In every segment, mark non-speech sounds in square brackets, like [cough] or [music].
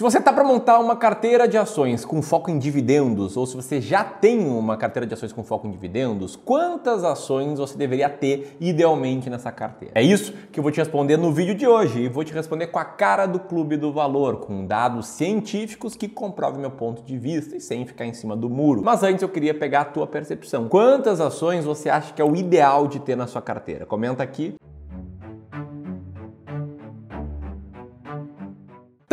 Se você está para montar uma carteira de ações com foco em dividendos, ou se você já tem uma carteira de ações com foco em dividendos, quantas ações você deveria ter idealmente nessa carteira? É isso que eu vou te responder no vídeo de hoje e vou te responder com a cara do clube do valor, com dados científicos que comprovem meu ponto de vista e sem ficar em cima do muro. Mas antes eu queria pegar a tua percepção. Quantas ações você acha que é o ideal de ter na sua carteira? Comenta aqui.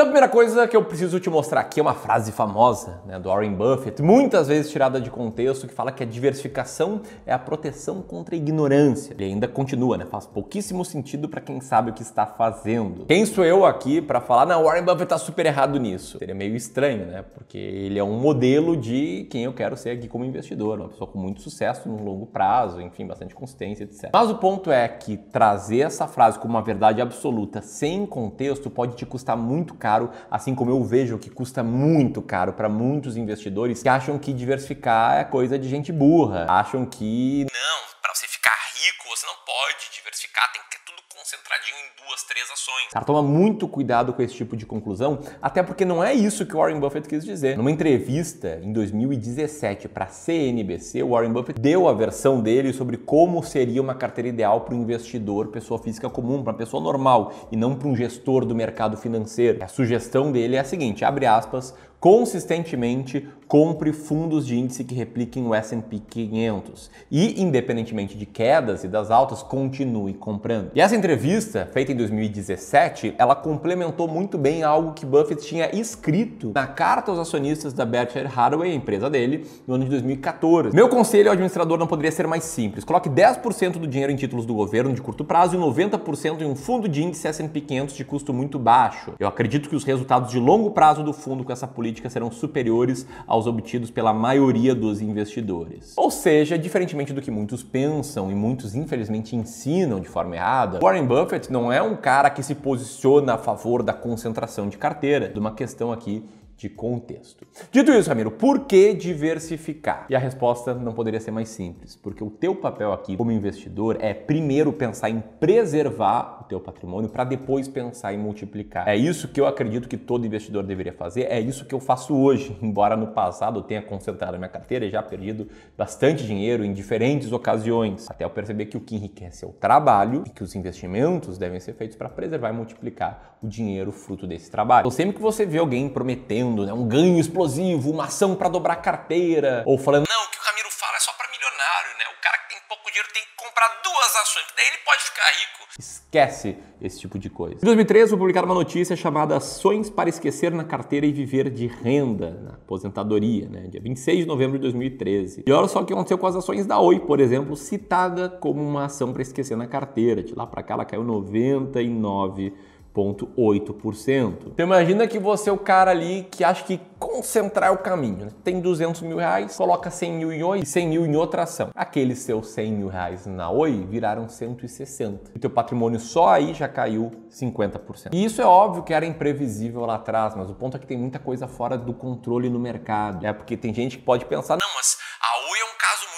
A primeira coisa que eu preciso te mostrar aqui é uma frase famosa né, do Warren Buffett, muitas vezes tirada de contexto, que fala que a diversificação é a proteção contra a ignorância. E ainda continua, né? Faz pouquíssimo sentido para quem sabe o que está fazendo. Quem sou eu aqui para falar, não, Warren Buffett está super errado nisso? Seria meio estranho, né? Porque ele é um modelo de quem eu quero ser aqui como investidor, uma pessoa com muito sucesso no longo prazo, enfim, bastante consistência, etc. Mas o ponto é que trazer essa frase como uma verdade absoluta sem contexto pode te custar muito caro caro, assim como eu vejo que custa muito caro para muitos investidores que acham que diversificar é coisa de gente burra, acham que não pode diversificar, tem que ter tudo concentradinho em duas, três ações. Cara, toma muito cuidado com esse tipo de conclusão, até porque não é isso que o Warren Buffett quis dizer. Numa entrevista em 2017 para a CNBC, o Warren Buffett deu a versão dele sobre como seria uma carteira ideal para um investidor, pessoa física comum, para uma pessoa normal e não para um gestor do mercado financeiro. A sugestão dele é a seguinte, abre aspas, consistentemente compre fundos de índice que repliquem o S&P 500 e, independentemente de quedas e das altas, continue comprando. E essa entrevista, feita em 2017, ela complementou muito bem algo que Buffett tinha escrito na carta aos acionistas da Berkshire Hathaway, a empresa dele, no ano de 2014. Meu conselho ao administrador não poderia ser mais simples. Coloque 10% do dinheiro em títulos do governo de curto prazo e 90% em um fundo de índice S&P 500 de custo muito baixo. Eu acredito que os resultados de longo prazo do fundo com essa política política serão superiores aos obtidos pela maioria dos investidores. Ou seja, diferentemente do que muitos pensam e muitos infelizmente ensinam de forma errada, Warren Buffett não é um cara que se posiciona a favor da concentração de carteira, de uma questão aqui de contexto. Dito isso, Ramiro, por que diversificar? E a resposta não poderia ser mais simples, porque o teu papel aqui como investidor é primeiro pensar em preservar o teu patrimônio para depois pensar em multiplicar. É isso que eu acredito que todo investidor deveria fazer, é isso que eu faço hoje, [laughs] embora no passado eu tenha concentrado a minha carteira e já perdido bastante dinheiro em diferentes ocasiões, até eu perceber que o que enriquece é o trabalho e que os investimentos devem ser feitos para preservar e multiplicar o dinheiro fruto desse trabalho. Então, sempre que você vê alguém prometendo né? Um ganho explosivo, uma ação para dobrar carteira, ou falando, não, o que o Ramiro fala é só para milionário, né? O cara que tem pouco dinheiro tem que comprar duas ações, que daí ele pode ficar rico. Esquece esse tipo de coisa. Em 2013, eu publicar uma notícia chamada Ações para Esquecer na Carteira e Viver de Renda, na aposentadoria, né? dia 26 de novembro de 2013. E olha só o que aconteceu com as ações da Oi, por exemplo, citada como uma ação para esquecer na carteira. De lá para cá, ela caiu 99 0,8%. Então imagina que você é o cara ali que acha que concentrar é o caminho. Né? Tem 200 mil reais, coloca 100 mil em Oi e 100 mil em outra ação. Aqueles seus 100 mil reais na Oi viraram 160. E teu patrimônio só aí já caiu 50%. E isso é óbvio que era imprevisível lá atrás, mas o ponto é que tem muita coisa fora do controle no mercado. É né? porque tem gente que pode pensar, não, mas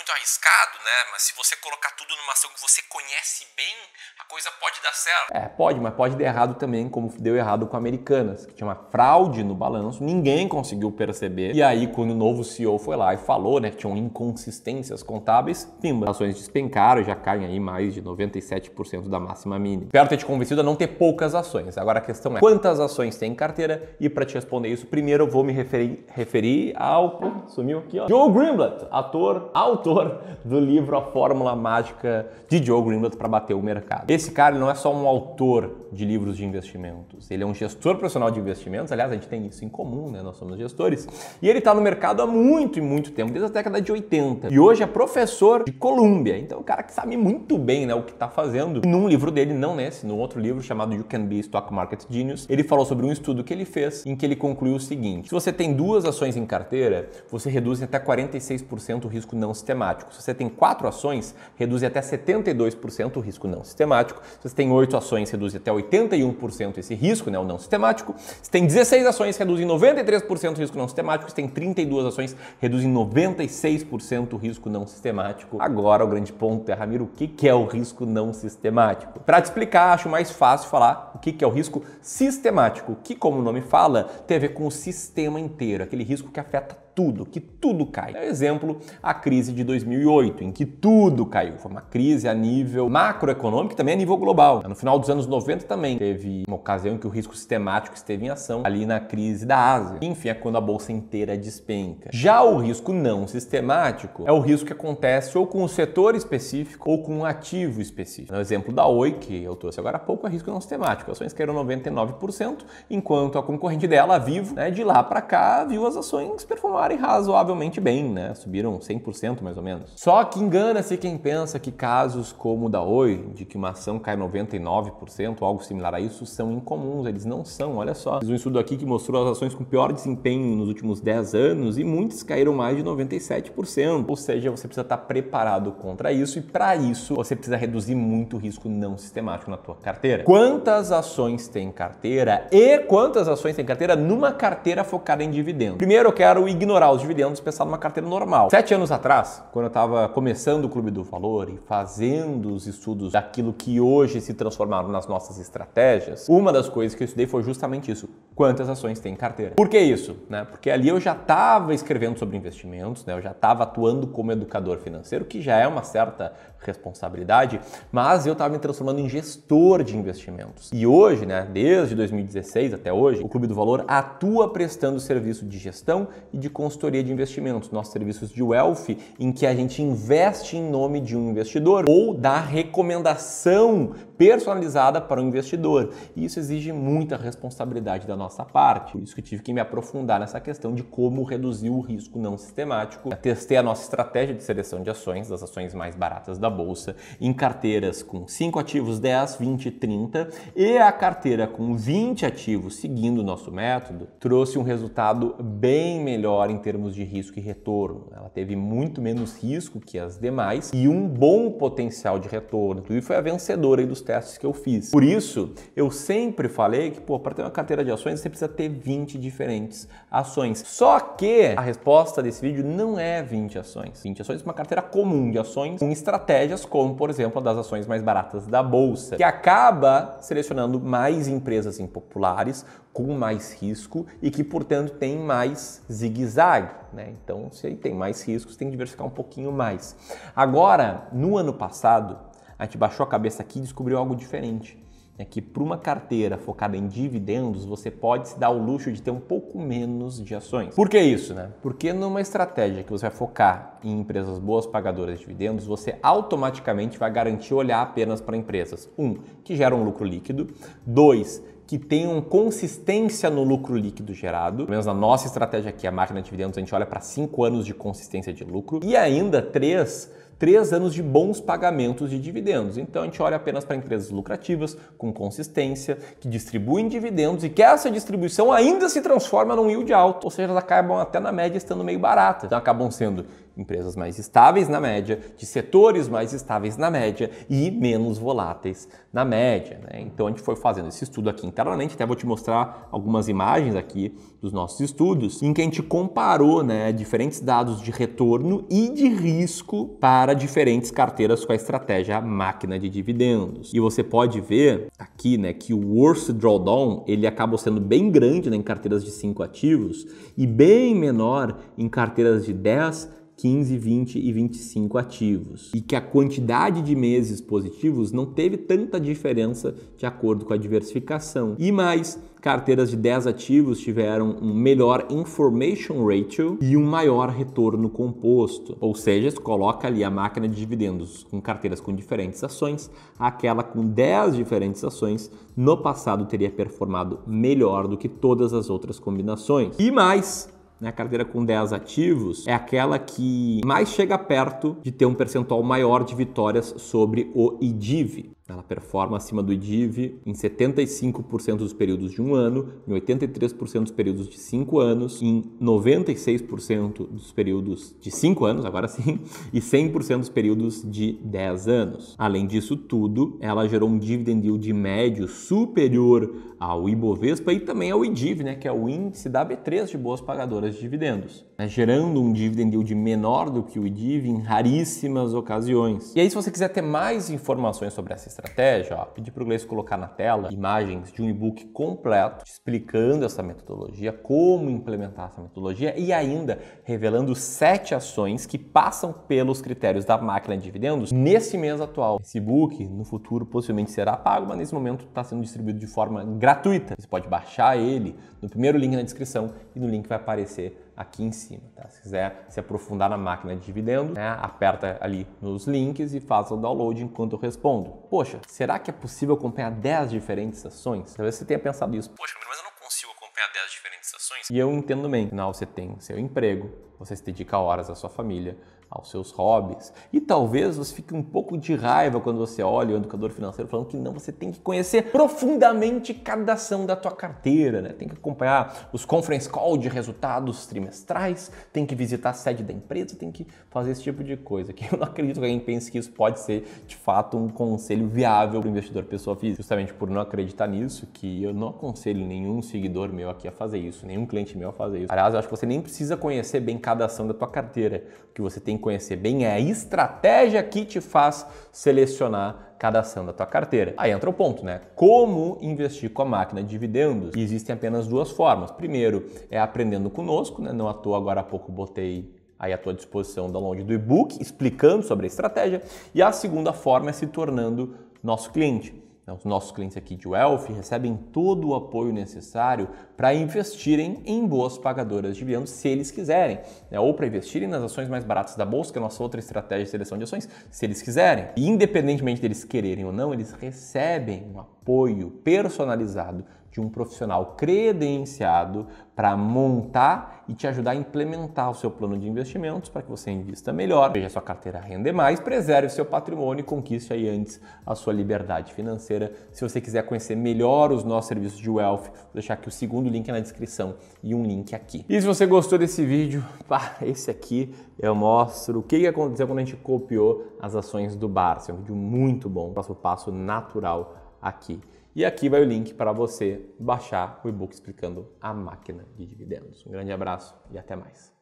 muito arriscado, né? Mas se você colocar tudo numa ação que você conhece bem, a coisa pode dar certo. É, pode, mas pode dar errado também, como deu errado com a Americanas, que tinha uma fraude no balanço, ninguém conseguiu perceber. E aí, quando o novo CEO foi lá e falou, né, que tinham inconsistências contábeis, pimba, ações despencaram, já caem aí mais de 97% da máxima mínima. Espero ter te convencido a não ter poucas ações. Agora a questão é quantas ações tem em carteira? E para te responder isso, primeiro eu vou me referir, referir ao. sumiu aqui, ó. Joe Greenblatt, ator, autor autor do livro A Fórmula Mágica de Joe Greenblatt para bater o mercado. Esse cara não é só um autor de livros de investimentos, ele é um gestor profissional de investimentos, aliás, a gente tem isso em comum, né? Nós somos gestores. E ele está no mercado há muito e muito tempo, desde a década de 80. E hoje é professor de Colômbia, então é um cara que sabe muito bem né, o que está fazendo. E num livro dele, não nesse, num outro livro chamado You Can Be Stock Market Genius, ele falou sobre um estudo que ele fez em que ele concluiu o seguinte: se você tem duas ações em carteira, você reduz em até 46% o risco não sistemático sistemático. Se você tem quatro ações, reduz até 72% o risco não sistemático. Se você tem oito ações, reduz até 81% esse risco, né, o não sistemático. Se tem 16 ações, reduz em 93% o risco não sistemático. Se tem 32 ações, reduz em 96% o risco não sistemático. Agora o grande ponto é, Ramiro, o que é o risco não sistemático? Para te explicar, acho mais fácil falar o que é o risco sistemático, que como o nome fala, tem a ver com o sistema inteiro, aquele risco que afeta tudo, que tudo cai. É exemplo, a crise de 2008, em que tudo caiu. Foi uma crise a nível macroeconômico e também a nível global. No final dos anos 90 também teve uma ocasião em que o risco sistemático esteve em ação ali na crise da Ásia. Enfim, é quando a bolsa inteira despenca. Já o risco não sistemático é o risco que acontece ou com um setor específico ou com um ativo específico. No exemplo da Oi, que eu trouxe agora há pouco, é risco não sistemático. As ações caíram 99%, enquanto a concorrente dela, a Vivo, né, de lá para cá, viu as ações performarem performarem razoavelmente bem, né? Subiram 100% mais ou menos. Só que engana-se quem pensa que casos como o da Oi, de que uma ação cai 99% ou algo similar a isso, são incomuns. Eles não são, olha só. Fiz um estudo aqui que mostrou as ações com pior desempenho nos últimos 10 anos e muitos caíram mais de 97%. Ou seja, você precisa estar preparado contra isso e para isso você precisa reduzir muito o risco não sistemático na tua carteira. Quantas ações tem carteira e quantas ações tem carteira numa carteira focada em dividendo? Primeiro eu quero ignorar minorar os dividendos pensar numa carteira normal. Sete anos atrás, quando eu estava começando o Clube do Valor e fazendo os estudos daquilo que hoje se transformaram nas nossas estratégias, uma das coisas que eu estudei foi justamente isso: quantas ações tem em carteira. Por que isso? Né? Porque ali eu já estava escrevendo sobre investimentos, né? eu já estava atuando como educador financeiro, que já é uma certa responsabilidade, mas eu estava me transformando em gestor de investimentos. E hoje, né, desde 2016 até hoje, o Clube do Valor atua prestando serviço de gestão e de consultoria de investimentos, nossos serviços de wealth, em que a gente investe em nome de um investidor ou dá recomendação personalizada para o investidor. E isso exige muita responsabilidade da nossa parte. Por isso que tive que me aprofundar nessa questão de como reduzir o risco não sistemático. Eu testei a nossa estratégia de seleção de ações, das ações mais baratas da da bolsa em carteiras com 5 ativos, 10, 20, 30 e a carteira com 20 ativos, seguindo o nosso método, trouxe um resultado bem melhor em termos de risco e retorno. Ela teve muito menos risco que as demais e um bom potencial de retorno e foi a vencedora dos testes que eu fiz. Por isso, eu sempre falei que, para ter uma carteira de ações, você precisa ter 20 diferentes ações. Só que a resposta desse vídeo não é 20 ações. 20 ações é uma carteira comum de ações com estratégia estratégias, como por exemplo a das ações mais baratas da bolsa, que acaba selecionando mais empresas impopulares com mais risco e que, portanto, tem mais zigue-zague. Né? Então, se tem mais riscos, tem que diversificar um pouquinho mais. Agora, no ano passado, a gente baixou a cabeça aqui e descobriu algo diferente é que para uma carteira focada em dividendos, você pode se dar o luxo de ter um pouco menos de ações. Por que isso, né? Porque numa estratégia que você vai focar em empresas boas pagadoras de dividendos, você automaticamente vai garantir olhar apenas para empresas, um, que geram um lucro líquido, dois, que tenham consistência no lucro líquido gerado. Pelo menos na nossa estratégia aqui, a máquina de dividendos, a gente olha para cinco anos de consistência de lucro. E ainda, três, três anos de bons pagamentos de dividendos. Então a gente olha apenas para empresas lucrativas, com consistência, que distribuem dividendos e que essa distribuição ainda se transforma num yield alto, ou seja, elas acabam até na média estando meio baratas. Então acabam sendo empresas mais estáveis na média, de setores mais estáveis na média e menos voláteis na média. Né? Então a gente foi fazendo esse estudo aqui internamente, até vou te mostrar algumas imagens aqui dos nossos estudos, em que a gente comparou né, diferentes dados de retorno e de risco para diferentes carteiras com a estratégia máquina de dividendos. E você pode ver aqui né, que o worst drawdown ele acaba sendo bem grande né, em carteiras de 5 ativos e bem menor em carteiras de 10 15, 20 e 25 ativos, e que a quantidade de meses positivos não teve tanta diferença de acordo com a diversificação. E mais, carteiras de 10 ativos tiveram um melhor information ratio e um maior retorno composto. Ou seja, se coloca ali a máquina de dividendos com carteiras com diferentes ações, aquela com 10 diferentes ações no passado teria performado melhor do que todas as outras combinações. E mais, né, a carteira com 10 ativos, é aquela que mais chega perto de ter um percentual maior de vitórias sobre o IDIV. Ela performa acima do IDIV em 75% dos períodos de um ano, em 83% dos períodos de cinco anos, em 96% dos períodos de cinco anos, agora sim, [laughs] e 100% dos períodos de 10 anos. Além disso tudo, ela gerou um dividend yield médio superior ao Ibovespa e também ao IDIV, né, que é o índice da B3 de boas pagadoras de dividendos, né, gerando um dividend yield menor do que o IDIV em raríssimas ocasiões. E aí, se você quiser ter mais informações sobre essa estratégia, ó, pedi para o Gleice colocar na tela imagens de um e-book completo explicando essa metodologia, como implementar essa metodologia e ainda revelando sete ações que passam pelos critérios da máquina de dividendos nesse mês atual. Esse e-book no futuro possivelmente será pago, mas nesse momento está sendo distribuído de forma gratuita. Você pode baixar ele no primeiro link na descrição e no link vai aparecer aqui em cima. Tá? Se quiser se aprofundar na máquina de dividendo, né, aperta ali nos links e faz o download enquanto eu respondo. Poxa, será que é possível acompanhar 10 diferentes ações? Talvez você tenha pensado isso. Poxa, mas eu não consigo acompanhar 10 diferentes ações. E eu entendo bem. Afinal, você tem seu emprego, você se dedica horas à sua família, aos seus hobbies. E talvez você fique um pouco de raiva quando você olha o educador financeiro falando que não, você tem que conhecer profundamente cada ação da tua carteira, né? Tem que acompanhar os conference call de resultados trimestrais, tem que visitar a sede da empresa, tem que fazer esse tipo de coisa. Que [laughs] eu não acredito que alguém pense que isso pode ser de fato um conselho viável para o investidor pessoa física. Justamente por não acreditar nisso, que eu não aconselho nenhum seguidor meu aqui a fazer isso, nenhum cliente meu a fazer isso. Aliás, eu acho que você nem precisa conhecer bem cada ação da tua carteira, que você tem conhecer bem é a estratégia que te faz selecionar cada ação da tua carteira. Aí entra o ponto, né? Como investir com a máquina de dividendos? E existem apenas duas formas. Primeiro é aprendendo conosco, né? Não à toa agora há pouco botei aí à tua disposição o download do e-book explicando sobre a estratégia. E a segunda forma é se tornando nosso cliente. Então, os nossos clientes aqui de Wealth recebem todo o apoio necessário para investirem em boas pagadoras de dividendos, se eles quiserem, né? ou para investirem nas ações mais baratas da bolsa, que é a nossa outra estratégia de seleção de ações, se eles quiserem. E independentemente deles quererem ou não, eles recebem um apoio personalizado de um profissional credenciado para montar e te ajudar a implementar o seu plano de investimentos para que você invista melhor, veja sua carteira render mais, preserve seu patrimônio e conquiste aí antes a sua liberdade financeira. Se você quiser conhecer melhor os nossos serviços de Wealth, vou deixar aqui o segundo link na descrição e um link aqui. E se você gostou desse vídeo, pá, esse aqui eu mostro o que aconteceu quando a gente copiou as ações do Barça. É um vídeo muito bom, próximo passo natural aqui. E aqui vai o link para você baixar o e-book explicando a máquina de dividendos. Um grande abraço e até mais.